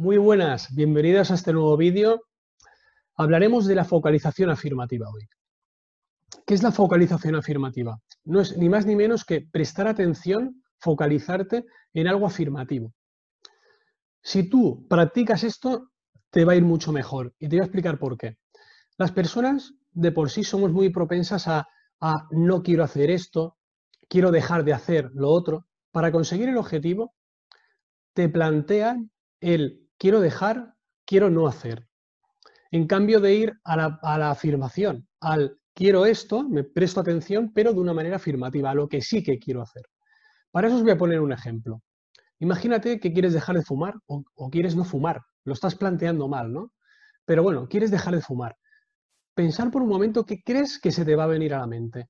Muy buenas, bienvenidas a este nuevo vídeo. Hablaremos de la focalización afirmativa hoy. ¿Qué es la focalización afirmativa? No es ni más ni menos que prestar atención, focalizarte en algo afirmativo. Si tú practicas esto, te va a ir mucho mejor y te voy a explicar por qué. Las personas de por sí somos muy propensas a, a no quiero hacer esto, quiero dejar de hacer lo otro. Para conseguir el objetivo, te plantean el quiero dejar, quiero no hacer. En cambio de ir a la, afirmación, al quiero esto, me presto atención, pero de una manera afirmativa, a lo que sí que quiero hacer. Para eso os voy a poner un ejemplo. Imagínate que quieres dejar de fumar o, o quieres no fumar. Lo estás planteando mal, ¿no? Pero bueno, quieres dejar de fumar. Pensar por un momento qué crees que se te va a venir a la mente.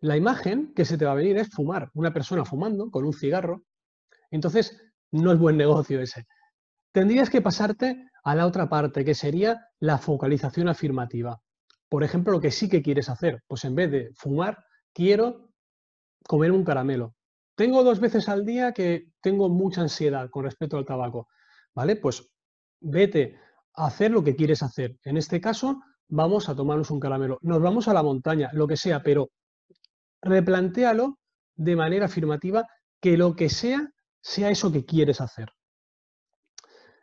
La imagen que se te va a venir es fumar, una persona fumando con un cigarro. Entonces, no es buen negocio ese. Tendrías que pasarte a la otra parte, que sería la focalización afirmativa. Por ejemplo, lo que sí que quieres hacer, pues en vez de fumar, quiero comer un caramelo. Tengo dos veces al día que tengo mucha ansiedad con respecto al tabaco. ¿Vale? Pues vete a hacer lo que quieres hacer. En este caso, vamos a tomarnos un caramelo. Nos vamos a la montaña, lo que sea, pero replantéalo de manera afirmativa que lo que sea sea eso que quieres hacer.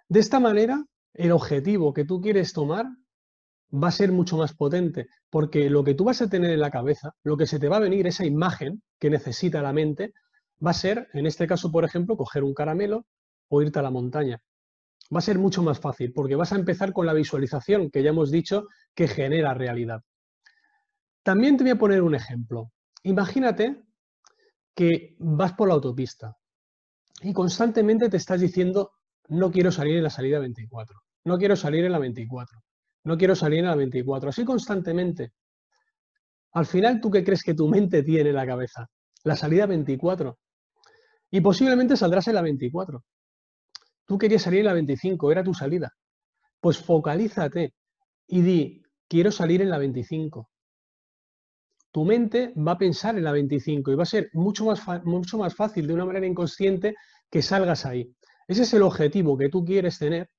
De esta manera, el objetivo que tú quieres tomar va a ser mucho más potente, porque lo que tú vas a tener en la cabeza, lo que se te va a venir, esa imagen que necesita la mente, va a ser, en este caso, por ejemplo, coger un caramelo o irte a la montaña. Va a ser mucho más fácil, porque vas a empezar con la visualización, que ya hemos dicho que genera realidad. También te voy a poner un ejemplo. Imagínate que vas por la autopista y constantemente te estás diciendo, no quiero salir en la salida 24, no quiero salir en la 24, no quiero salir en la 24, así constantemente. Al final, ¿tú qué crees que tu mente tiene en la cabeza? La salida 24. Y posiblemente saldrás en la 24. Tú querías salir en la 25, era tu salida. Pues focalízate y di, quiero salir en la 25 tu mente va a pensar en la 25 y va a ser mucho más, mucho más fácil de una manera inconsciente que salgas ahí. Ese es el objetivo que tú quieres tener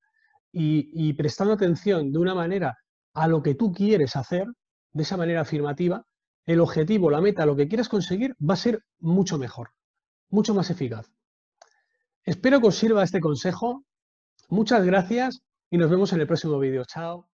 y, y prestando atención de una manera a lo que tú quieres hacer, de esa manera afirmativa, el objetivo, la meta, lo que quieras conseguir va a ser mucho mejor, mucho más eficaz. Espero que os sirva este consejo. Muchas gracias y nos vemos en el próximo vídeo. Chao.